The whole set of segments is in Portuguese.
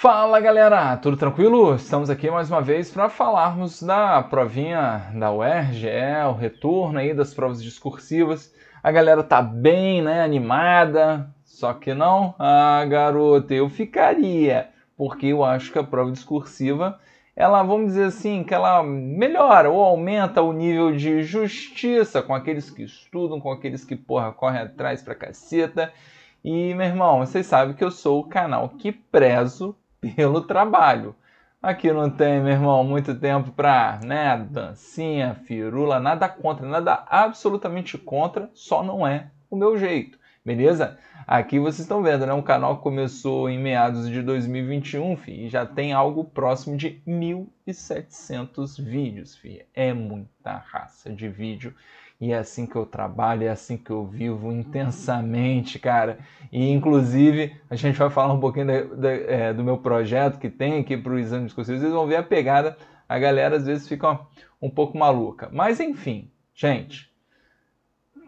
Fala galera, tudo tranquilo? Estamos aqui mais uma vez para falarmos da provinha da UERJ, é o retorno aí das provas discursivas. A galera tá bem, né, animada, só que não, ah, garota, eu ficaria, porque eu acho que a prova discursiva, ela, vamos dizer assim, que ela melhora ou aumenta o nível de justiça com aqueles que estudam, com aqueles que, porra, correm atrás pra caceta. E, meu irmão, vocês sabem que eu sou o canal que prezo pelo trabalho. Aqui não tem, meu irmão, muito tempo para né, dancinha, firula, nada contra, nada absolutamente contra, só não é o meu jeito, beleza? Aqui vocês estão vendo, né? Um canal que começou em meados de 2021, fi, e já tem algo próximo de 1.700 vídeos, fi. É muita raça de vídeo e é assim que eu trabalho, é assim que eu vivo intensamente, cara. E inclusive a gente vai falar um pouquinho é, do meu projeto que tem aqui para o exame de discursivo. Vocês vão ver a pegada. A galera às vezes fica ó, um pouco maluca. Mas enfim, gente,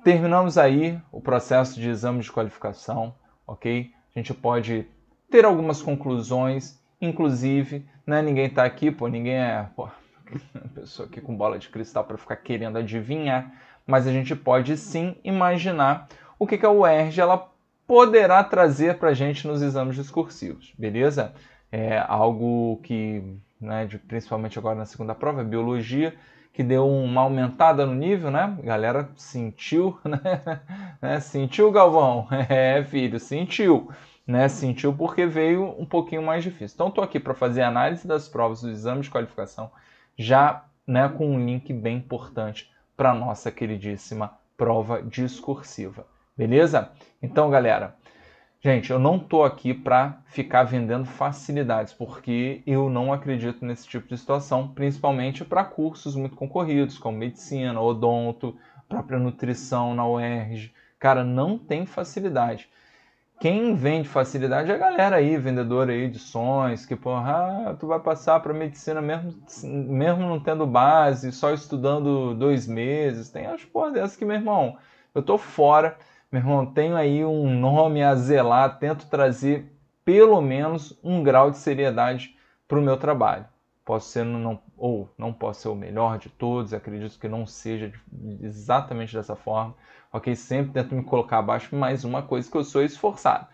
terminamos aí o processo de exame de qualificação, ok? A gente pode ter algumas conclusões, inclusive, né? Ninguém tá aqui, pô, ninguém é. Pô, pessoa aqui com bola de cristal para ficar querendo adivinhar mas a gente pode sim imaginar o que, que a UERJ ela poderá trazer para a gente nos exames discursivos, beleza? É algo que, né, de, principalmente agora na segunda prova, é biologia, que deu uma aumentada no nível, né? A galera sentiu, né? né? sentiu, Galvão? É, filho, sentiu. Né? Sentiu porque veio um pouquinho mais difícil. Então, estou aqui para fazer a análise das provas do exame de qualificação, já né, com um link bem importante para nossa queridíssima prova discursiva. Beleza? Então, galera, gente, eu não tô aqui para ficar vendendo facilidades, porque eu não acredito nesse tipo de situação, principalmente para cursos muito concorridos, como medicina, odonto, própria nutrição na UERJ. Cara, não tem facilidade quem vende facilidade é a galera aí, vendedora aí de sons, que porra, ah, tu vai passar para medicina mesmo, mesmo não tendo base, só estudando dois meses. Tem as porra dessas que, meu irmão, eu tô fora, meu irmão, tenho aí um nome a zelar, tento trazer pelo menos um grau de seriedade para o meu trabalho. Posso ser, não, ou não posso ser o melhor de todos, acredito que não seja exatamente dessa forma, ok? Sempre tento me colocar abaixo, mas uma coisa que eu sou é esforçado.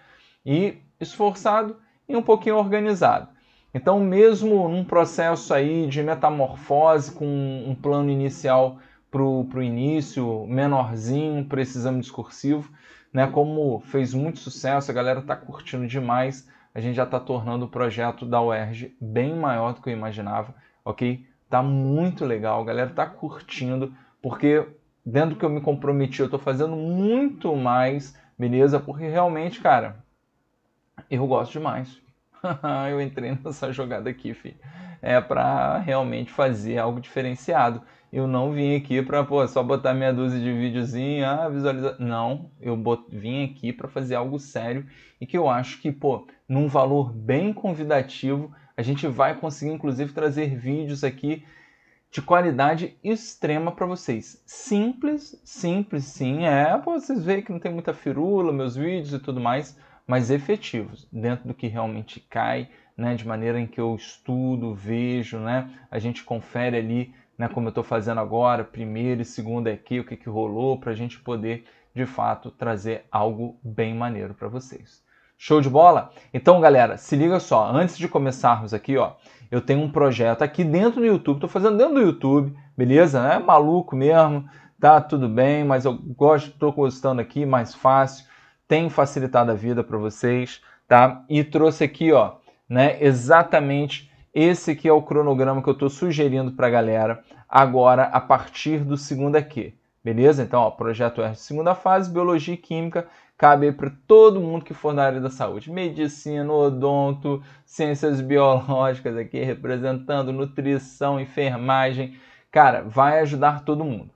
E esforçado e um pouquinho organizado. Então, mesmo num processo aí de metamorfose com um plano inicial para o início, menorzinho, para esse exame discursivo, né? Como fez muito sucesso, a galera está curtindo demais, a gente já está tornando o projeto da UERJ bem maior do que eu imaginava ok? Tá muito legal, a galera tá curtindo, porque dentro do que eu me comprometi, eu tô fazendo muito mais, beleza? Porque realmente, cara, eu gosto demais. eu entrei nessa jogada aqui, filho. É para realmente fazer algo diferenciado. Eu não vim aqui para pô, só botar meia dúzia de videozinho, ah, visualizar. Não, eu bot... vim aqui para fazer algo sério e que eu acho que, pô, num valor bem convidativo, a gente vai conseguir, inclusive, trazer vídeos aqui de qualidade extrema para vocês. Simples, simples sim, é, vocês veem que não tem muita firula, meus vídeos e tudo mais, mas efetivos, dentro do que realmente cai, né, de maneira em que eu estudo, vejo, né, a gente confere ali, né, como eu estou fazendo agora, primeiro e segundo aqui, o que, que rolou, para a gente poder, de fato, trazer algo bem maneiro para vocês. Show de bola? Então, galera, se liga só, antes de começarmos aqui, ó, eu tenho um projeto aqui dentro do YouTube, tô fazendo dentro do YouTube, beleza? É maluco mesmo, tá tudo bem, mas eu gosto, tô gostando aqui, mais fácil, tem facilitado a vida para vocês, tá? E trouxe aqui, ó, né, exatamente esse que é o cronograma que eu tô sugerindo pra galera agora a partir do segundo aqui. Beleza? Então, ó, projeto R de segunda fase, biologia e química, cabe para todo mundo que for na área da saúde. Medicina, odonto, ciências biológicas aqui representando, nutrição, enfermagem. Cara, vai ajudar todo mundo.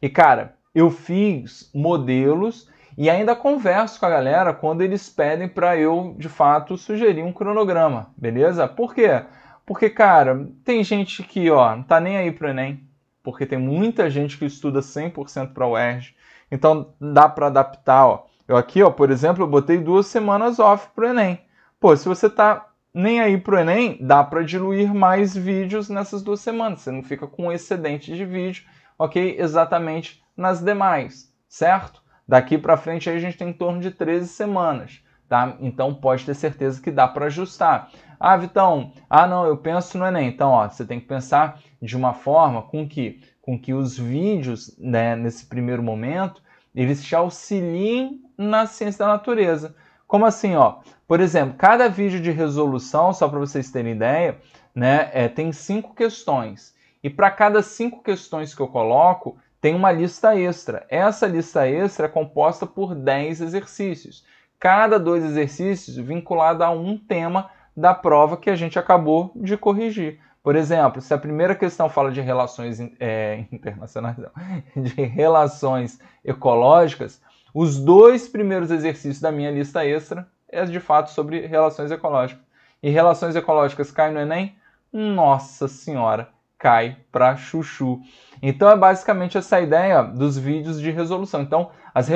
E, cara, eu fiz modelos e ainda converso com a galera quando eles pedem para eu, de fato, sugerir um cronograma, beleza? Por quê? Porque, cara, tem gente que, ó, não tá nem aí pro Enem, porque tem muita gente que estuda 100% para a UERJ. Então dá para adaptar, ó. Eu aqui, ó, por exemplo, eu botei duas semanas off pro ENEM. Pô, se você tá nem aí pro ENEM, dá para diluir mais vídeos nessas duas semanas. Você não fica com um excedente de vídeo, OK? Exatamente nas demais, certo? Daqui para frente aí a gente tem em torno de 13 semanas. Tá? Então pode ter certeza que dá para ajustar. Ah, Vitão, ah não, eu penso no Enem. Então, ó, você tem que pensar de uma forma com que, com que os vídeos, né, nesse primeiro momento, eles te auxiliem na ciência da natureza. Como assim, ó? Por exemplo, cada vídeo de resolução, só para vocês terem ideia, né, é, tem cinco questões. E para cada cinco questões que eu coloco, tem uma lista extra. Essa lista extra é composta por 10 exercícios. Cada dois exercícios vinculado a um tema da prova que a gente acabou de corrigir. Por exemplo, se a primeira questão fala de relações é, internacionais, não, de relações ecológicas, os dois primeiros exercícios da minha lista extra é de fato sobre relações ecológicas. E relações ecológicas cai no Enem? Nossa Senhora, cai pra chuchu. Então é basicamente essa ideia dos vídeos de resolução. Então, as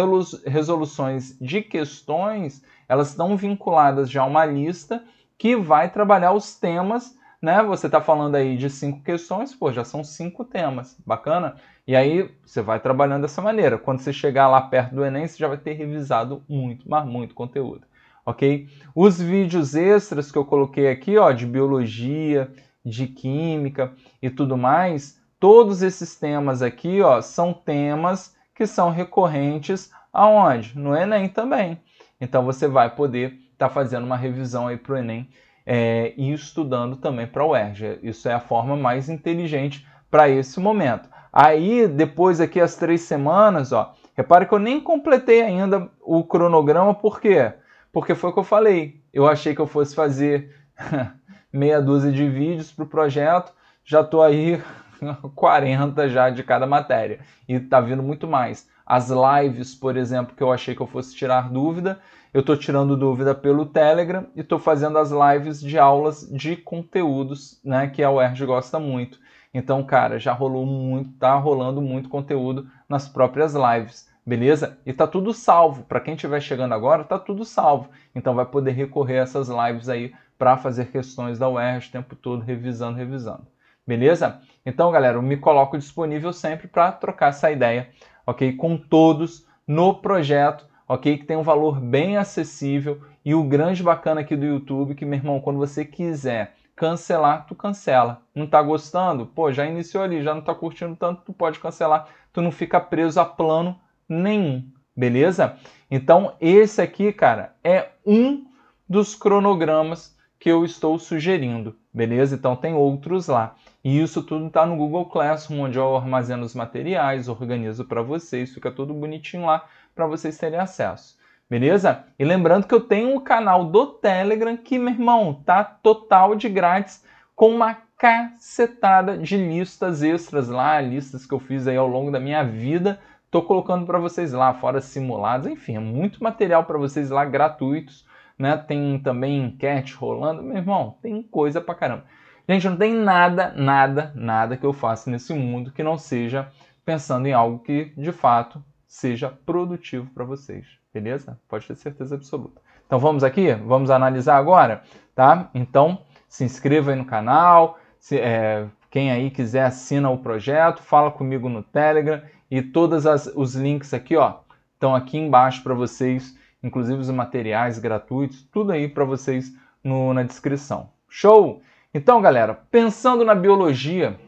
resoluções de questões, elas estão vinculadas já a uma lista que vai trabalhar os temas né? Você está falando aí de cinco questões, pô, já são cinco temas, bacana? E aí você vai trabalhando dessa maneira. Quando você chegar lá perto do Enem, você já vai ter revisado muito, mas muito conteúdo, ok? Os vídeos extras que eu coloquei aqui, ó, de biologia, de química e tudo mais, todos esses temas aqui, ó, são temas que são recorrentes aonde? No Enem também. Então você vai poder estar tá fazendo uma revisão aí para o Enem é, e estudando também para o UERJ. Isso é a forma mais inteligente para esse momento. Aí, depois aqui as três semanas, ó, repare que eu nem completei ainda o cronograma, por quê? Porque foi o que eu falei. Eu achei que eu fosse fazer meia dúzia de vídeos para o projeto, já estou aí 40 já de cada matéria. E tá vindo muito mais. As lives, por exemplo, que eu achei que eu fosse tirar dúvida, eu estou tirando dúvida pelo Telegram e estou fazendo as lives de aulas de conteúdos, né, que a UERJ gosta muito. Então, cara, já rolou muito, tá rolando muito conteúdo nas próprias lives, beleza? E tá tudo salvo. Para quem estiver chegando agora, tá tudo salvo. Então vai poder recorrer a essas lives aí para fazer questões da UERJ o tempo todo, revisando, revisando. Beleza? Então, galera, eu me coloco disponível sempre para trocar essa ideia, ok? Com todos no projeto ok? Que tem um valor bem acessível e o grande bacana aqui do YouTube que, meu irmão, quando você quiser cancelar, tu cancela. Não tá gostando? Pô, já iniciou ali, já não tá curtindo tanto, tu pode cancelar. Tu não fica preso a plano nenhum, beleza? Então, esse aqui, cara, é um dos cronogramas que eu estou sugerindo, beleza? Então tem outros lá. E isso tudo está no Google Classroom, onde eu armazeno os materiais, organizo para vocês, fica tudo bonitinho lá para vocês terem acesso. Beleza? E lembrando que eu tenho um canal do Telegram que, meu irmão, tá total de grátis com uma cacetada de listas extras lá, listas que eu fiz aí ao longo da minha vida. Tô colocando para vocês lá, fora simulados, enfim, é muito material para vocês lá gratuitos, né? Tem também enquete rolando, meu irmão, tem coisa pra caramba. Gente, não tem nada, nada, nada que eu faça nesse mundo que não seja pensando em algo que de fato seja produtivo para vocês, beleza? Pode ter certeza absoluta. Então vamos aqui, vamos analisar agora, tá? Então se inscreva aí no canal, se, é, quem aí quiser assina o projeto, fala comigo no Telegram e todos os links aqui, ó, estão aqui embaixo para vocês, inclusive os materiais gratuitos, tudo aí para vocês no, na descrição. Show? Então, galera, pensando na biologia,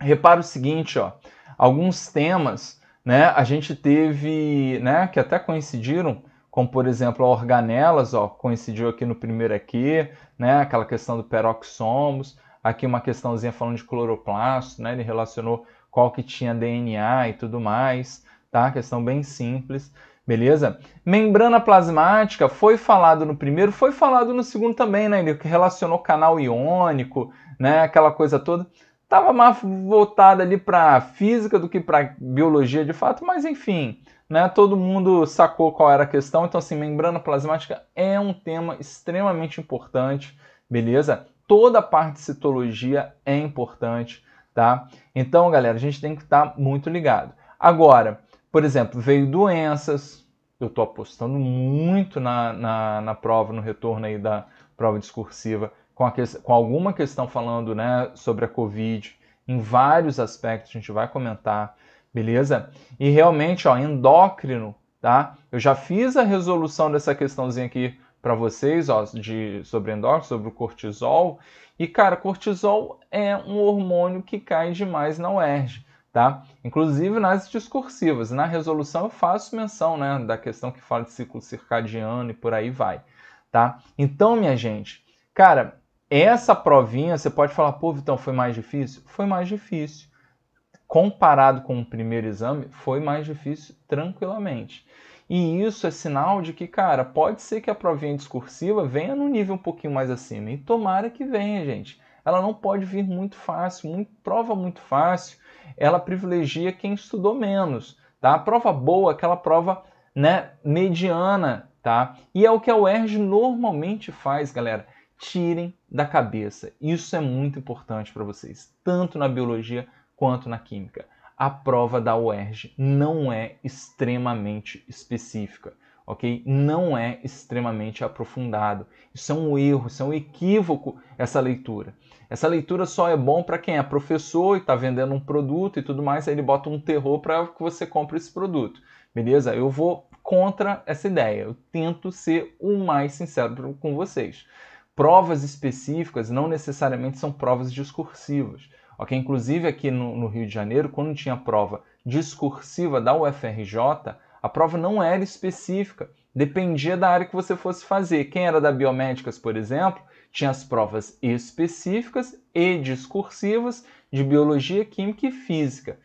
repara o seguinte, ó, alguns temas né? A gente teve, né, que até coincidiram, como por exemplo a organelas, ó, coincidiu aqui no primeiro aqui, né, aquela questão do peroxomos, aqui uma questãozinha falando de cloroplasto, né, ele relacionou qual que tinha DNA e tudo mais, tá? Questão bem simples, beleza? Membrana plasmática foi falado no primeiro, foi falado no segundo também, né? Ele relacionou canal iônico, né? Aquela coisa toda estava mais voltada ali para física do que para biologia de fato, mas enfim, né, todo mundo sacou qual era a questão. Então, assim, membrana plasmática é um tema extremamente importante, beleza? Toda a parte de citologia é importante, tá? Então, galera, a gente tem que estar tá muito ligado. Agora, por exemplo, veio doenças, eu estou apostando muito na, na, na prova, no retorno aí da prova discursiva com, que, com alguma questão falando né, sobre a Covid, em vários aspectos, a gente vai comentar, beleza? E realmente, ó, endócrino, tá? Eu já fiz a resolução dessa questãozinha aqui para vocês, ó, de, sobre endócrino, sobre o cortisol. E, cara, cortisol é um hormônio que cai demais na UERJ, tá? Inclusive nas discursivas. Na resolução eu faço menção, né, da questão que fala de ciclo circadiano e por aí vai, tá? Então, minha gente, cara, essa provinha, você pode falar, pô, Vitão, foi mais difícil? Foi mais difícil. Comparado com o primeiro exame, foi mais difícil tranquilamente. E isso é sinal de que, cara, pode ser que a provinha discursiva venha num nível um pouquinho mais acima. E tomara que venha, gente. Ela não pode vir muito fácil, muito, prova muito fácil. Ela privilegia quem estudou menos, tá? A prova boa, é aquela prova, né, mediana, tá? E é o que a UERJ normalmente faz, galera tirem da cabeça. Isso é muito importante para vocês, tanto na biologia quanto na química. A prova da UERJ não é extremamente específica, ok? Não é extremamente aprofundado. Isso é um erro, isso é um equívoco, essa leitura. Essa leitura só é bom para quem é professor e está vendendo um produto e tudo mais, aí ele bota um terror para que você compre esse produto. Beleza? Eu vou contra essa ideia. Eu tento ser o mais sincero com vocês provas específicas não necessariamente são provas discursivas. Ok? Inclusive aqui no, no Rio de Janeiro, quando tinha prova discursiva da UFRJ, a prova não era específica, dependia da área que você fosse fazer. Quem era da biomédicas, por exemplo, tinha as provas específicas e discursivas de biologia, química e física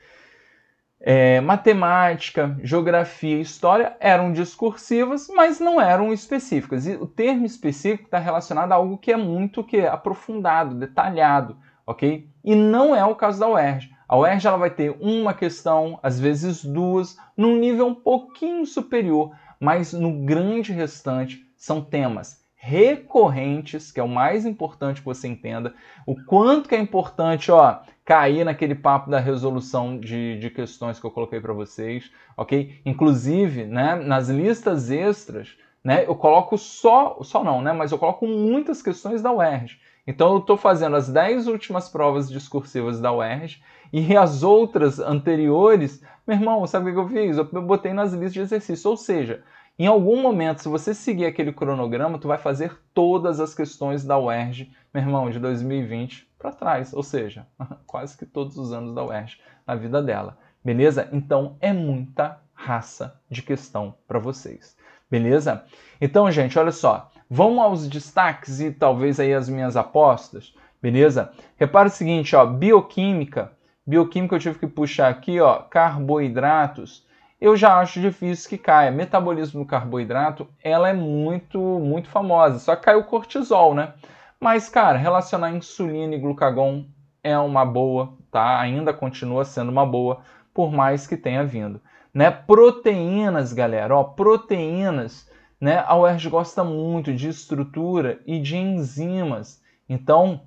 é, matemática, geografia, história eram discursivas, mas não eram específicas. E o termo específico está relacionado a algo que é muito que é aprofundado, detalhado, ok? E não é o caso da UERJ. A UERJ ela vai ter uma questão, às vezes duas, num nível um pouquinho superior, mas no grande restante são temas recorrentes, que é o mais importante que você entenda, o quanto que é importante, ó, cair naquele papo da resolução de, de questões que eu coloquei para vocês, ok? Inclusive, né, nas listas extras, né, eu coloco só, só não, né, mas eu coloco muitas questões da UERJ. Então eu estou fazendo as 10 últimas provas discursivas da UERJ e as outras anteriores, meu irmão, sabe o que eu fiz? Eu botei nas listas de exercício, ou seja, em algum momento, se você seguir aquele cronograma, tu vai fazer todas as questões da UERJ, meu irmão, de 2020 para trás, ou seja, quase que todos os anos da UERJ na vida dela. Beleza? Então é muita raça de questão para vocês. Beleza? Então, gente, olha só. Vamos aos destaques e talvez aí as minhas apostas, beleza? Repara o seguinte, ó, bioquímica. Bioquímica eu tive que puxar aqui, ó, carboidratos eu já acho difícil que caia. Metabolismo do carboidrato, ela é muito, muito famosa. Só que o cortisol, né? Mas, cara, relacionar insulina e glucagon é uma boa, tá? Ainda continua sendo uma boa, por mais que tenha vindo. Né? Proteínas, galera, ó, proteínas, né? A UERJ gosta muito de estrutura e de enzimas. Então,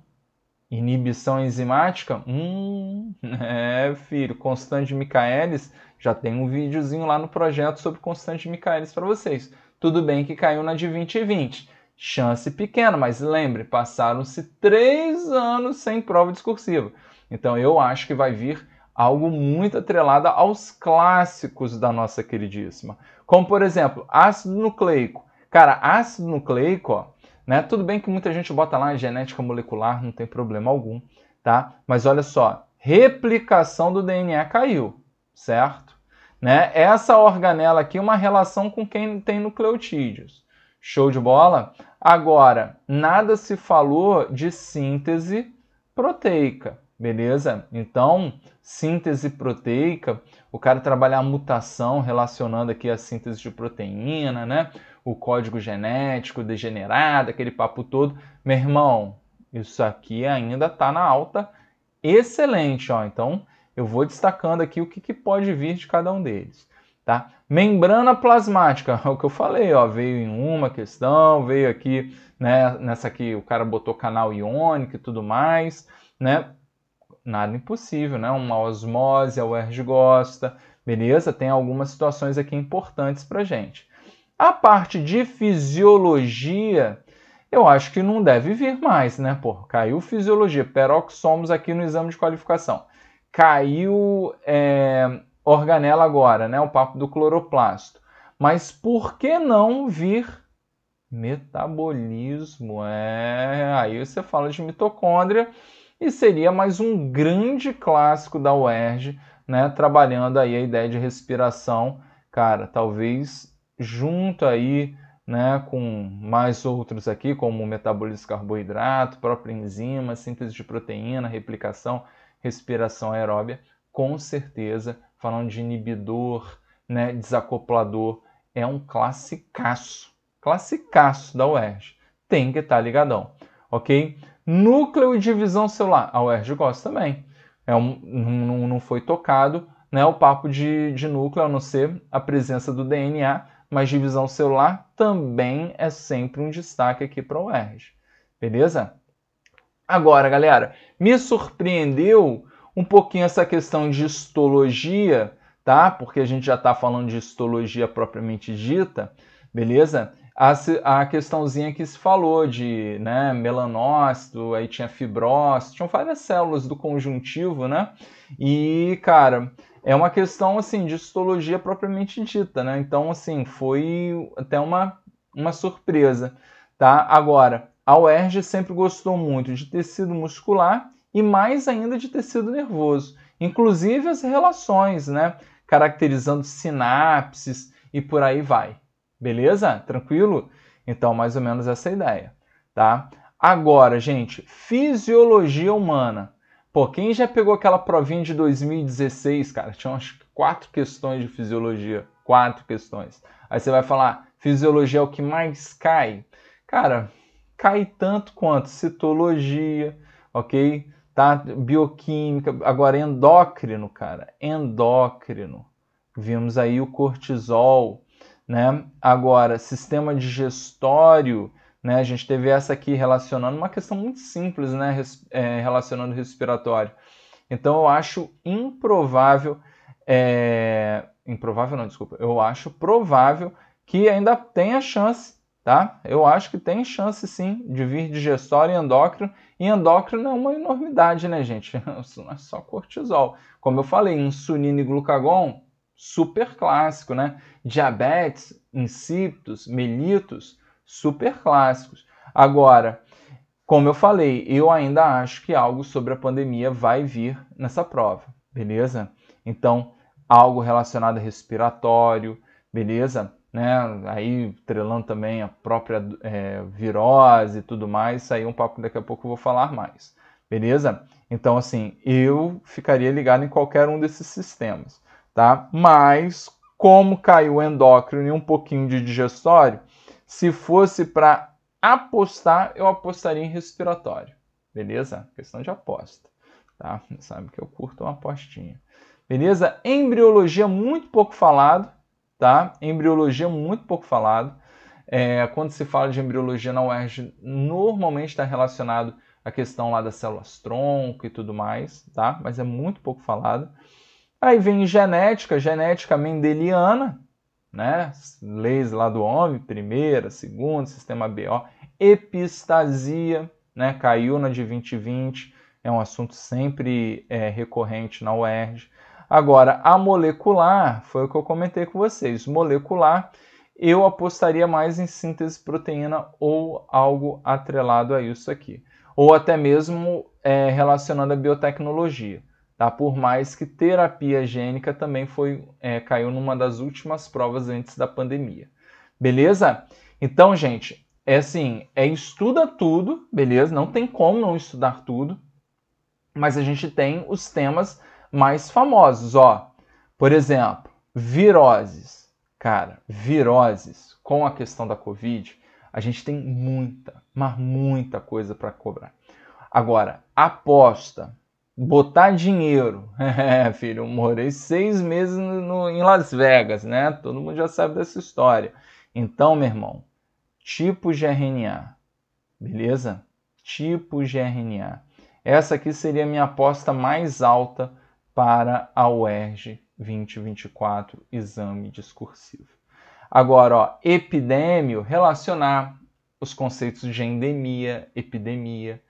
inibição enzimática, hum, é, filho, Constante Michaelis já tem um videozinho lá no projeto sobre constante de Michaelis para vocês. Tudo bem que caiu na de 20 e 20. Chance pequena, mas lembre, passaram-se três anos sem prova discursiva. Então eu acho que vai vir algo muito atrelado aos clássicos da nossa queridíssima. Como, por exemplo, ácido nucleico. Cara, ácido nucleico, ó, né? Tudo bem que muita gente bota lá genética molecular, não tem problema algum, tá? Mas olha só, replicação do DNA caiu, certo? Né? Essa organela aqui é uma relação com quem tem nucleotídeos. Show de bola? Agora, nada se falou de síntese proteica, beleza? Então, síntese proteica, o cara trabalha a mutação relacionando aqui a síntese de proteína, né? O código genético degenerado, aquele papo todo. Meu irmão, isso aqui ainda está na alta. Excelente, ó. Então, eu vou destacando aqui o que, que pode vir de cada um deles. Tá? Membrana plasmática, é o que eu falei, ó, veio em uma questão, veio aqui, né, nessa aqui o cara botou canal iônico e tudo mais, né? Nada impossível, né? Uma osmose, a UERJ gosta, beleza? Tem algumas situações aqui importantes para gente. A parte de fisiologia, eu acho que não deve vir mais, né? Pô, caiu fisiologia, peroxomos aqui no exame de qualificação caiu é, organela agora, né? O papo do cloroplasto. Mas por que não vir metabolismo? É, aí você fala de mitocôndria e seria mais um grande clássico da UERJ, né? Trabalhando aí a ideia de respiração, cara, talvez junto aí, né, com mais outros aqui, como o metabolismo de carboidrato, própria enzima, síntese de proteína, replicação respiração aeróbia, com certeza, falando de inibidor, né, desacoplador, é um classicaço, classicaço da UERJ. Tem que estar tá ligadão, ok? Núcleo e divisão celular, a UERJ gosta também. É um, não, não foi tocado né, o papo de, de núcleo, a não ser a presença do DNA, mas divisão celular também é sempre um destaque aqui para o UERJ. Beleza? Agora, galera, me surpreendeu um pouquinho essa questão de histologia, tá? Porque a gente já está falando de histologia propriamente dita, beleza? A, a questãozinha que se falou de né, melanócito, aí tinha fibrócito, tinham várias células do conjuntivo, né? E, cara, é uma questão, assim, de histologia propriamente dita, né? Então, assim, foi até uma, uma surpresa, tá? Agora, a UERJ sempre gostou muito de tecido muscular e mais ainda de tecido nervoso, inclusive as relações, né? Caracterizando sinapses e por aí vai. Beleza? Tranquilo? Então, mais ou menos essa ideia, tá? Agora, gente, fisiologia humana. Pô, quem já pegou aquela provinha de 2016, cara? Tinha umas quatro questões de fisiologia. Quatro questões. Aí você vai falar, fisiologia é o que mais cai? Cara, cai tanto quanto citologia, ok? Tá? Bioquímica, agora endócrino, cara, endócrino. Vimos aí o cortisol, né? Agora, sistema digestório, né? A gente teve essa aqui relacionando uma questão muito simples, né? Res, é, relacionando respiratório. Então, eu acho improvável, é... improvável não, desculpa, eu acho provável que ainda tenha chance tá? Eu acho que tem chance sim de vir digestório e endócrino. E endócrino é uma enormidade, né, gente? Não é só cortisol. Como eu falei, insulina e glucagon, super clássico, né? Diabetes, insípidos, melitos, super clássicos. Agora, como eu falei, eu ainda acho que algo sobre a pandemia vai vir nessa prova, beleza? Então, algo relacionado a respiratório, beleza? né? Aí trelando também a própria é, virose e tudo mais, isso aí é um papo que daqui a pouco eu vou falar mais, beleza? Então, assim, eu ficaria ligado em qualquer um desses sistemas, tá? Mas, como caiu endócrino e um pouquinho de digestório, se fosse para apostar, eu apostaria em respiratório, beleza? Questão de aposta, tá? Sabe que eu curto uma apostinha. Beleza? Embriologia, muito pouco falado, tá? Embriologia muito pouco falado. É, quando se fala de embriologia na UERJ, normalmente está relacionado à questão lá das células-tronco e tudo mais, tá? Mas é muito pouco falado. Aí vem genética, genética mendeliana, né? Leis lá do homem, primeira, segunda, sistema BO. Epistasia, né? Caiu na de 2020, é um assunto sempre é, recorrente na UERJ. Agora, a molecular, foi o que eu comentei com vocês, molecular, eu apostaria mais em síntese proteína ou algo atrelado a isso aqui. Ou até mesmo é, relacionando a biotecnologia. Tá? Por mais que terapia gênica também foi, é, caiu numa das últimas provas antes da pandemia. Beleza? Então, gente, é assim, é estuda tudo, beleza? Não tem como não estudar tudo, mas a gente tem os temas mais famosos, ó. Por exemplo, viroses. Cara, viroses com a questão da Covid, a gente tem muita, mas muita coisa para cobrar. Agora, aposta, botar dinheiro. É, filho, eu morei seis meses no, em Las Vegas, né? Todo mundo já sabe dessa história. Então, meu irmão, tipo de RNA, beleza? Tipo de RNA. Essa aqui seria a minha aposta mais alta para a UERJ 2024, exame discursivo. Agora, ó, epidêmio, relacionar os conceitos de endemia, epidemia,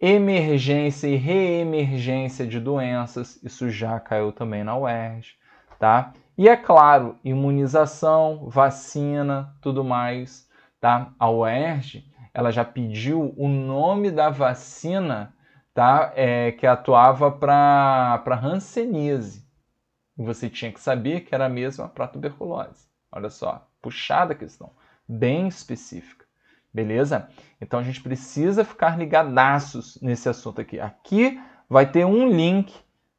emergência e reemergência de doenças, isso já caiu também na UERJ, tá? E é claro, imunização, vacina, tudo mais, tá? A UERJ, ela já pediu o nome da vacina tá? É, que atuava para ranceníase. Hanseníase você tinha que saber que era a mesma para tuberculose. Olha só, puxada a questão, bem específica. Beleza? Então a gente precisa ficar ligadaços nesse assunto aqui. Aqui vai ter um link,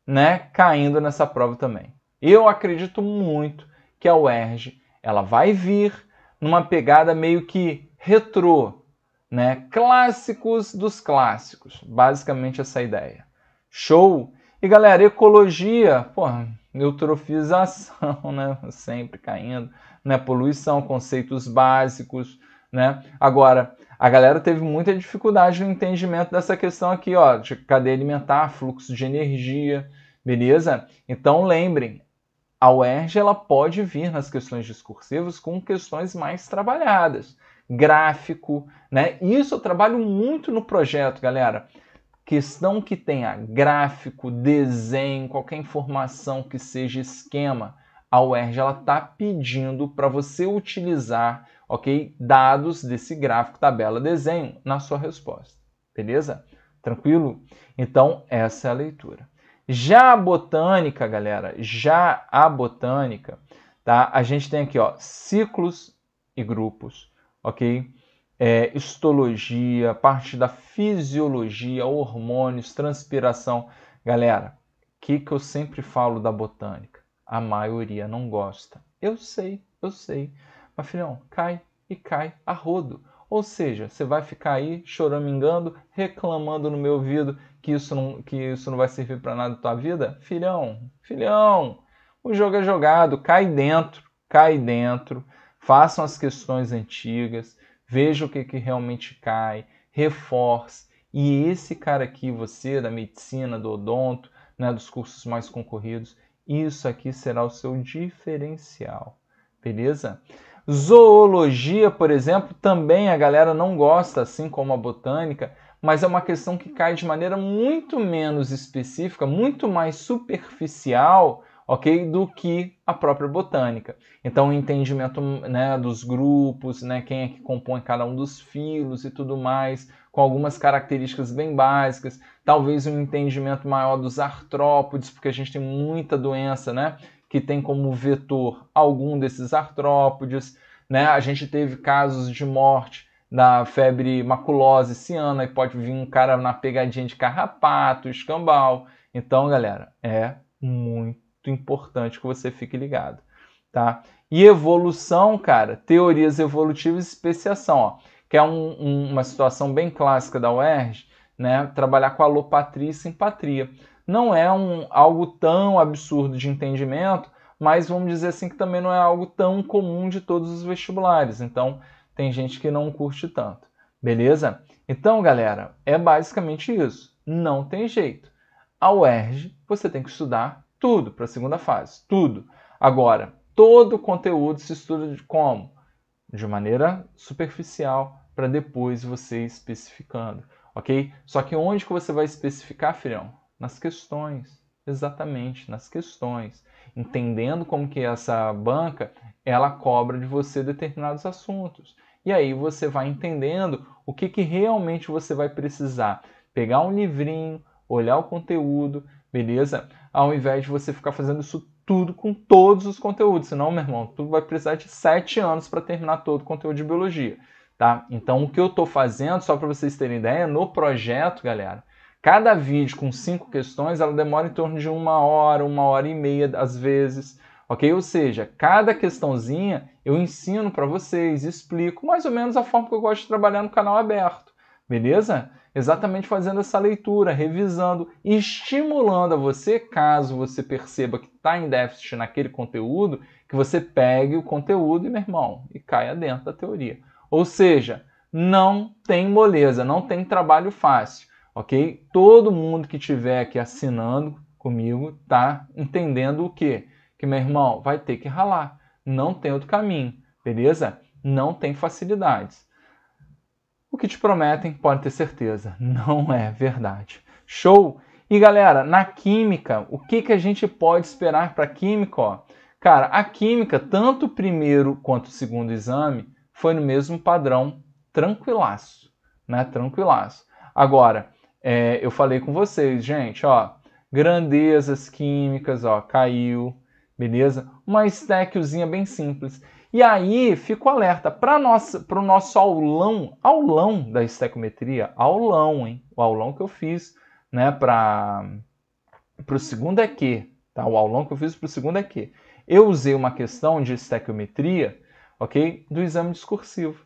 né, caindo nessa prova também. Eu acredito muito que a UERJ, ela vai vir numa pegada meio que retrô, né? Clássicos dos clássicos, basicamente essa ideia. Show! E galera, ecologia, porra, eutrofização, né? Sempre caindo, né? Poluição, conceitos básicos, né? Agora, a galera teve muita dificuldade no entendimento dessa questão aqui, ó, de cadeia alimentar, fluxo de energia, beleza? Então lembrem, a UERJ ela pode vir nas questões discursivas com questões mais trabalhadas gráfico, né? Isso eu trabalho muito no projeto, galera. Questão que tenha gráfico, desenho, qualquer informação que seja esquema, a UERJ ela tá pedindo para você utilizar, ok, dados desse gráfico, tabela, desenho na sua resposta, beleza? Tranquilo? Então essa é a leitura. Já a botânica, galera, já a botânica, tá? A gente tem aqui, ó, ciclos e grupos ok? É, histologia, parte da fisiologia, hormônios, transpiração. Galera, o que, que eu sempre falo da botânica? A maioria não gosta. Eu sei, eu sei. Mas, filhão, cai e cai a rodo. Ou seja, você vai ficar aí choramingando, reclamando no meu ouvido que isso não, que isso não vai servir para nada na tua vida? Filhão, filhão, o jogo é jogado, cai dentro, cai dentro façam as questões antigas, veja o que, que realmente cai, reforce. E esse cara aqui, você, da medicina, do odonto, né, dos cursos mais concorridos, isso aqui será o seu diferencial, beleza? Zoologia, por exemplo, também a galera não gosta, assim como a botânica, mas é uma questão que cai de maneira muito menos específica, muito mais superficial ok? Do que a própria botânica. Então, o entendimento né, dos grupos, né, quem é que compõe cada um dos filos e tudo mais, com algumas características bem básicas, talvez um entendimento maior dos artrópodes, porque a gente tem muita doença, né, que tem como vetor algum desses artrópodes, né? A gente teve casos de morte da febre maculosa ciana, e pode vir um cara na pegadinha de carrapato, escambau. Então, galera, é muito importante que você fique ligado, tá? E evolução, cara, teorias evolutivas e especiação, ó, que é um, um, uma situação bem clássica da UERJ, né? Trabalhar com alopatria e simpatria. Não é um, algo tão absurdo de entendimento, mas vamos dizer assim que também não é algo tão comum de todos os vestibulares. Então, tem gente que não curte tanto, beleza? Então, galera, é basicamente isso. Não tem jeito. A UERJ, você tem que estudar tudo para a segunda fase, tudo. Agora, todo o conteúdo se estuda de como? De maneira superficial, para depois você ir especificando, ok? Só que onde que você vai especificar, filhão? Nas questões, exatamente, nas questões. Entendendo como que é essa banca, ela cobra de você determinados assuntos. E aí você vai entendendo o que, que realmente você vai precisar. Pegar um livrinho, olhar o conteúdo, beleza? ao invés de você ficar fazendo isso tudo com todos os conteúdos. Senão, meu irmão, tu vai precisar de sete anos para terminar todo o conteúdo de biologia, tá? Então, o que eu estou fazendo, só para vocês terem ideia, no projeto, galera, cada vídeo com cinco questões, ela demora em torno de uma hora, uma hora e meia, às vezes, ok? Ou seja, cada questãozinha eu ensino para vocês, explico mais ou menos a forma que eu gosto de trabalhar no canal aberto, beleza? exatamente fazendo essa leitura, revisando, estimulando a você, caso você perceba que está em déficit naquele conteúdo, que você pegue o conteúdo e, meu irmão, e caia dentro da teoria. Ou seja, não tem moleza, não tem trabalho fácil, ok? Todo mundo que estiver aqui assinando comigo está entendendo o quê? Que, meu irmão, vai ter que ralar, não tem outro caminho, beleza? Não tem facilidades. O que te prometem, pode ter certeza, não é verdade. Show! E galera, na química, o que, que a gente pode esperar para química? Ó? Cara, a química, tanto o primeiro quanto o segundo exame, foi no mesmo padrão, tranquilaço, né? Tranquilaço. Agora, é, eu falei com vocês, gente, ó, grandezas químicas, ó, caiu, beleza? Uma stackzinha bem simples. E aí fico alerta para o nosso aulão, aulão da estequiometria aulão, hein? O aulão que eu fiz, né, para o segundo EQ, tá? O aulão que eu fiz para o segundo EQ. Eu usei uma questão de estequiometria, ok? Do exame discursivo.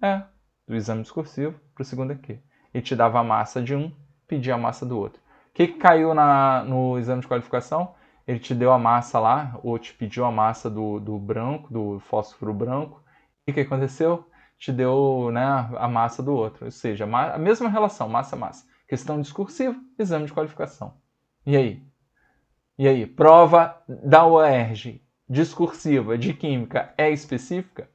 É, do exame discursivo para o segundo EQ. E te dava a massa de um, pedia a massa do outro. O que, que caiu na, no exame de qualificação? ele te deu a massa lá, ou te pediu a massa do, do branco, do fósforo branco, e o que aconteceu? Te deu né, a massa do outro. Ou seja, a mesma relação, massa-massa. Questão discursiva, exame de qualificação. E aí? E aí? Prova da UERJ discursiva de química é específica?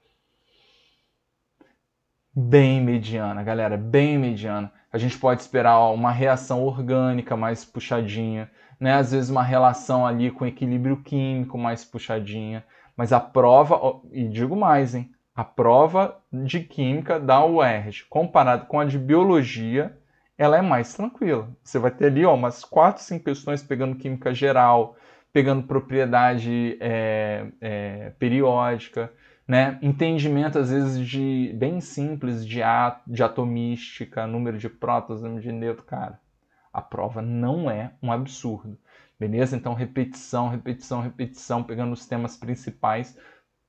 Bem mediana, galera, bem mediana. A gente pode esperar ó, uma reação orgânica mais puxadinha né? Às vezes uma relação ali com equilíbrio químico mais puxadinha. Mas a prova, e digo mais, hein? A prova de química da UERJ, comparado com a de biologia, ela é mais tranquila. Você vai ter ali ó, umas 4, 5 questões pegando química geral, pegando propriedade é, é, periódica, né? entendimento às vezes de bem simples de, at de atomística, número de prótons, número de neutro, cara a prova não é um absurdo. Beleza? Então, repetição, repetição, repetição, pegando os temas principais,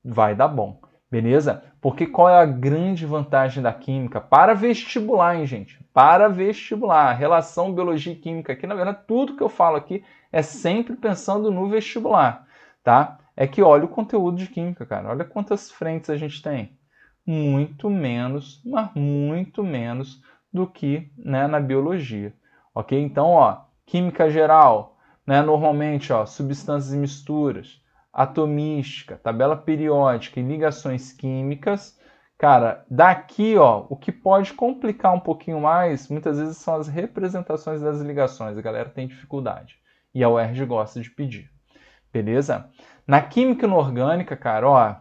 vai dar bom. Beleza? Porque qual é a grande vantagem da química? Para vestibular, hein, gente? Para vestibular. Relação biologia e química aqui, na verdade, tudo que eu falo aqui é sempre pensando no vestibular, tá? É que olha o conteúdo de química, cara. Olha quantas frentes a gente tem. Muito menos, mas muito menos do que né, na biologia. Ok? Então, ó, química geral, né? Normalmente, ó, substâncias e misturas, atomística, tabela periódica e ligações químicas. Cara, daqui, ó, o que pode complicar um pouquinho mais, muitas vezes são as representações das ligações. A galera tem dificuldade. E a UERJ gosta de pedir. Beleza? Na química inorgânica, cara, ó,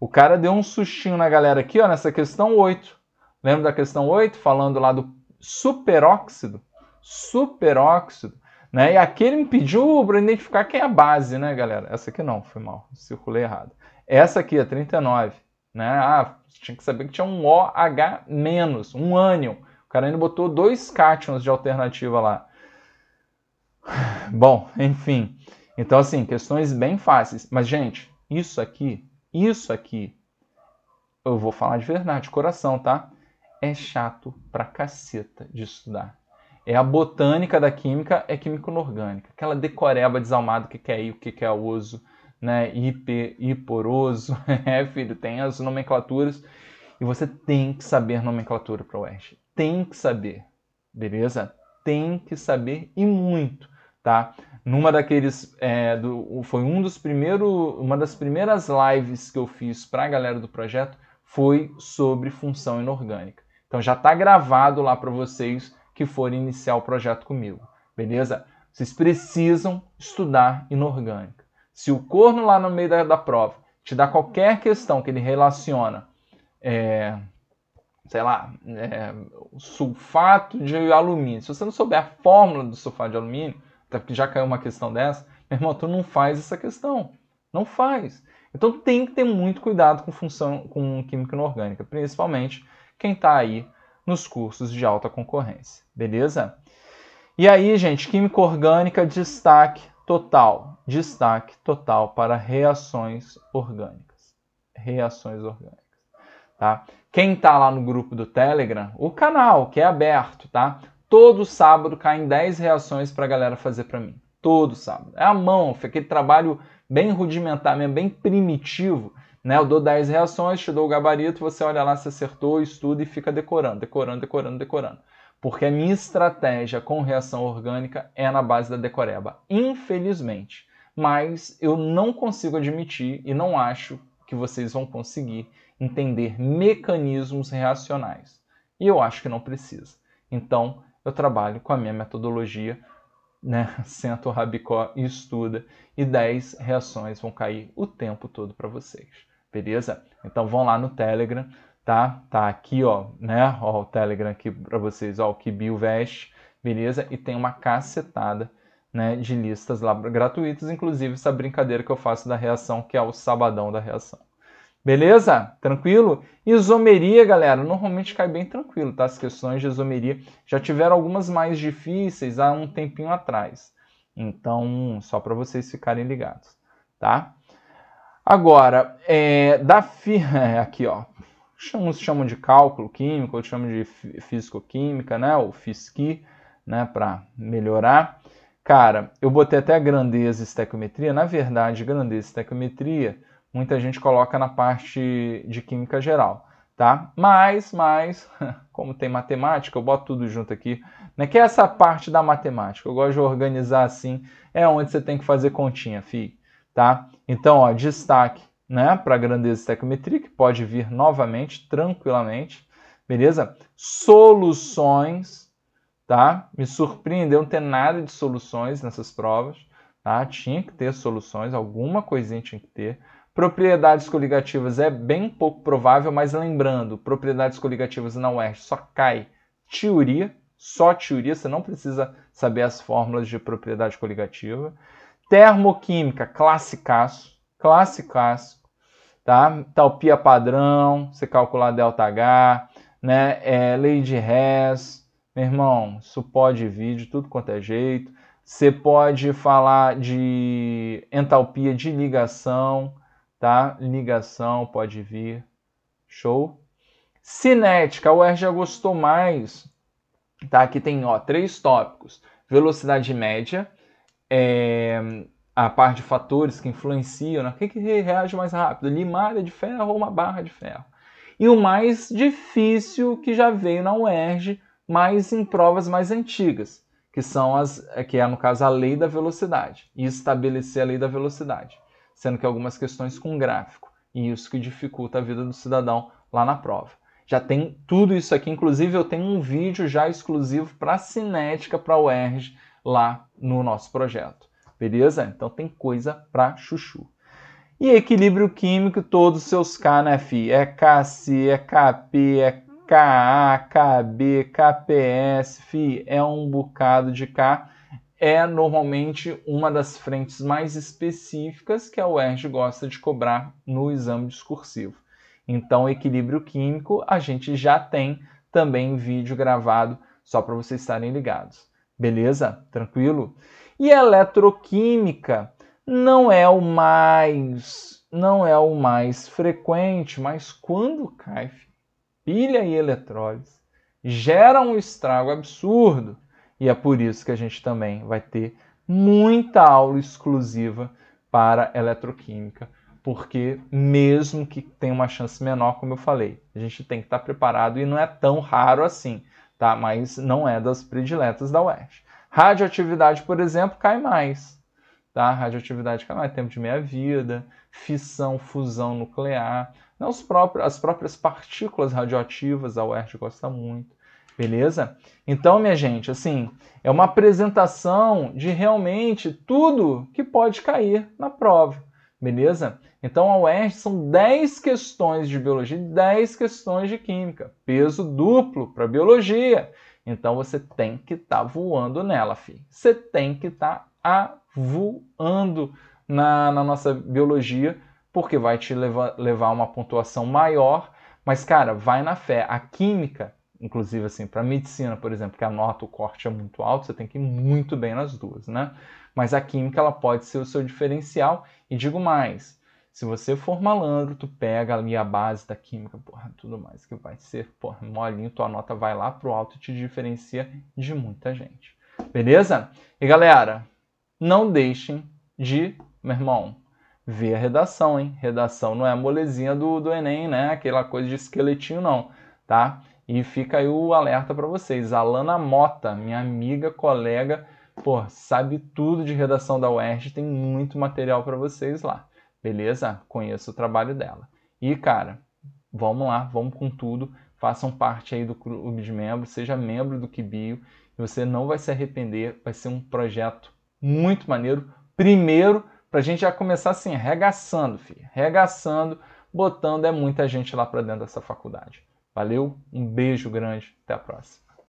o cara deu um sustinho na galera aqui, ó, nessa questão 8. Lembra da questão 8, falando lá do superóxido? superóxido, né? E aquele me pediu para identificar quem é a base, né, galera? Essa aqui não, foi mal, circulei errado. Essa aqui, a 39, né? Ah, tinha que saber que tinha um OH-, um ânion. O cara ainda botou dois cátions de alternativa lá. Bom, enfim. Então, assim, questões bem fáceis. Mas, gente, isso aqui, isso aqui, eu vou falar de verdade, de coração, tá? É chato pra caceta de estudar. É a botânica da química, é química inorgânica. Aquela decoreba desalmada, o que, que é I, o que, que é oso, né? IP, hiporoso. é, né, filho, tem as nomenclaturas. E você tem que saber nomenclatura para o oeste. Tem que saber, beleza? Tem que saber e muito, tá? Numa daqueles, é, do, foi um dos primeiros, uma das primeiras lives que eu fiz para a galera do projeto foi sobre função inorgânica. Então já está gravado lá para vocês que forem iniciar o projeto comigo, beleza? Vocês precisam estudar inorgânica. Se o corno lá no meio da, da prova te dá qualquer questão que ele relaciona, é, sei lá, é, sulfato de alumínio, se você não souber a fórmula do sulfato de alumínio, até porque já caiu uma questão dessa, meu irmão, tu não faz essa questão. Não faz. Então tem que ter muito cuidado com função com química inorgânica, principalmente quem está aí nos cursos de alta concorrência, beleza? E aí, gente, química orgânica, destaque total, destaque total para reações orgânicas. Reações orgânicas, tá? Quem tá lá no grupo do Telegram, o canal que é aberto, tá? Todo sábado caem 10 reações para a galera fazer para mim. Todo sábado. É a mão, aquele trabalho bem rudimentar mesmo, bem primitivo, né? Eu dou 10 reações, te dou o gabarito, você olha lá se acertou, estuda e fica decorando, decorando, decorando, decorando. Porque a minha estratégia com reação orgânica é na base da decoreba, infelizmente. Mas eu não consigo admitir e não acho que vocês vão conseguir entender mecanismos reacionais. E eu acho que não precisa. Então, eu trabalho com a minha metodologia né? Senta o rabicó e estuda, e 10 reações vão cair o tempo todo para vocês beleza? Então vão lá no Telegram, tá? Tá aqui, ó, né? Ó, o Telegram aqui para vocês, ó, o que veste, beleza? E tem uma cacetada, né, de listas lá gratuitas, inclusive essa brincadeira que eu faço da reação, que é o sabadão da reação. Beleza? Tranquilo? Isomeria, galera, normalmente cai bem tranquilo, tá? As questões de isomeria já tiveram algumas mais difíceis há um tempinho atrás. Então, só para vocês ficarem ligados, tá? Agora, é, da fi... É, aqui ó, chamam, chamam de cálculo químico, ou chamam de físico-química, né? Ou FISQui, né? Para melhorar. Cara, eu botei até grandeza e estequiometria. Na verdade, grandeza e estequiometria, muita gente coloca na parte de química geral, tá? Mas, mas, como tem matemática, eu boto tudo junto aqui, né? Que é essa parte da matemática. Eu gosto de organizar assim, é onde você tem que fazer continha, fi tá? Então, ó, destaque né, para a grandeza estequiometria, que pode vir novamente, tranquilamente, beleza? Soluções, tá? Me surpreendeu não ter nada de soluções nessas provas, tá? Tinha que ter soluções, alguma coisinha tinha que ter. Propriedades coligativas é bem pouco provável, mas lembrando, propriedades coligativas na UERJ é, só cai teoria, só teoria, você não precisa saber as fórmulas de propriedade coligativa. Termoquímica, classicaço, classicaço, tá? Talpia padrão, você calcular delta H, né? É, lei de Hess, meu irmão, isso pode vídeo, tudo quanto é jeito. Você pode falar de entalpia de ligação, tá? Ligação pode vir, show? Cinética, o já gostou mais, tá? Aqui tem, ó, três tópicos. Velocidade média, é, a par de fatores que influenciam, né? o que, que reage mais rápido, limalha é de ferro ou uma barra de ferro. E o mais difícil que já veio na UERJ, mas em provas mais antigas, que são as que é no caso a lei da velocidade e estabelecer a lei da velocidade, sendo que algumas questões com gráfico e isso que dificulta a vida do cidadão lá na prova. Já tem tudo isso aqui, inclusive eu tenho um vídeo já exclusivo para cinética para o UERJ lá no nosso projeto. Beleza? Então tem coisa para chuchu. E equilíbrio químico, todos os seus K, né, fi? É KC, é KP, é KA, KB, KPS, fi, é um bocado de K é normalmente uma das frentes mais específicas que a UERJ gosta de cobrar no exame discursivo. Então, equilíbrio químico a gente já tem também vídeo gravado, só para vocês estarem ligados. Beleza? Tranquilo? E eletroquímica não é o mais não é o mais frequente, mas quando cai pilha e eletrólise gera um estrago absurdo e é por isso que a gente também vai ter muita aula exclusiva para eletroquímica, porque mesmo que tenha uma chance menor, como eu falei, a gente tem que estar preparado e não é tão raro assim tá? mas não é das prediletas da UERJ. Radioatividade, por exemplo, cai mais. Tá? Radioatividade cai mais, tempo de meia-vida, fissão, fusão nuclear, não né, próprios, as próprias partículas radioativas, a UERJ gosta muito. Beleza? Então, minha gente, assim, é uma apresentação de realmente tudo que pode cair na prova. Beleza? Então a UERJ são 10 questões de biologia e 10 questões de química. Peso duplo para biologia. Então você tem que estar tá voando nela, fi Você tem que estar tá voando na, na, nossa biologia, porque vai te levar, levar uma pontuação maior. Mas, cara, vai na fé. A química, inclusive assim, para medicina, por exemplo, que a nota, o corte é muito alto, você tem que ir muito bem nas duas, né? Mas a química ela pode ser o seu diferencial. E digo mais, se você for malandro, tu pega ali a base da química, porra, tudo mais que vai ser, porra, molinho, tua nota vai lá pro alto e te diferencia de muita gente. Beleza? E galera, não deixem de, meu irmão, ver a redação, hein? Redação não é a molezinha do, do Enem, né? Aquela coisa de esqueletinho, não, tá? E fica aí o alerta para vocês. Alana Mota, minha amiga, colega pô, sabe tudo de redação da UERJ, tem muito material para vocês lá. Beleza? Conheça o trabalho dela. E, cara, vamos lá, vamos com tudo. Façam parte aí do clube de membros, seja membro do Kibio, e você não vai se arrepender. Vai ser um projeto muito maneiro. Primeiro, pra gente já começar assim, regaçando, filho. Regaçando, botando é muita gente lá para dentro dessa faculdade. Valeu, um beijo grande, até a próxima.